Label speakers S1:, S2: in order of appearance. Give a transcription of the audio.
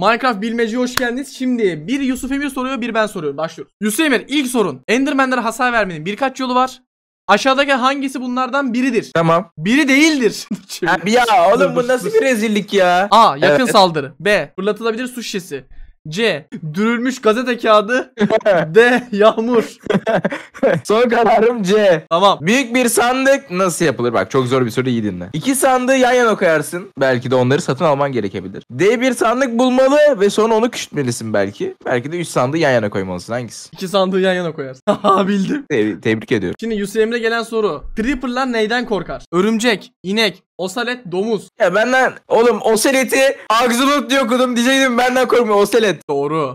S1: Minecraft bilmece hoş geldiniz. Şimdi bir Yusuf Emir soruyor, bir ben soruyorum. Başlıyoruz. Yusuf Emir ilk sorun. Enderman'lara hasar vermenin birkaç yolu var. Aşağıdaki hangisi bunlardan biridir? Tamam. Biri değildir. Abi ya oğlum bu nasıl bir rezillik ya? A. Yakın Evet. saldırı. B. Fırlatılabilir su şişesi. C. Dürülmüş gazete kağıdı. D. Yağmur. Son kararım C.
S2: Tamam. Büyük bir sandık nasıl yapılır? Bak çok zor bir soru iyi dinle. İki sandığı yan yana koyarsın. Belki de onları satın alman gerekebilir. D bir sandık bulmalı ve sonra onu küçültmelisin belki. Belki de üç sandığı yan yana koymalısın. Hangisi?
S1: İki sandığı yan yana koyarsın. Ha
S2: bildim. Te- tebrik ediyorum.
S1: Şimdi Yusuf Emre gelen soru. Creeper'lar neyden korkar? Örümcek, inek, Osalet domuz. Ya benden oğlum Oselet'i Axolotl diyor okudum diyecektim benden korkmuyor Oselet. Doğru.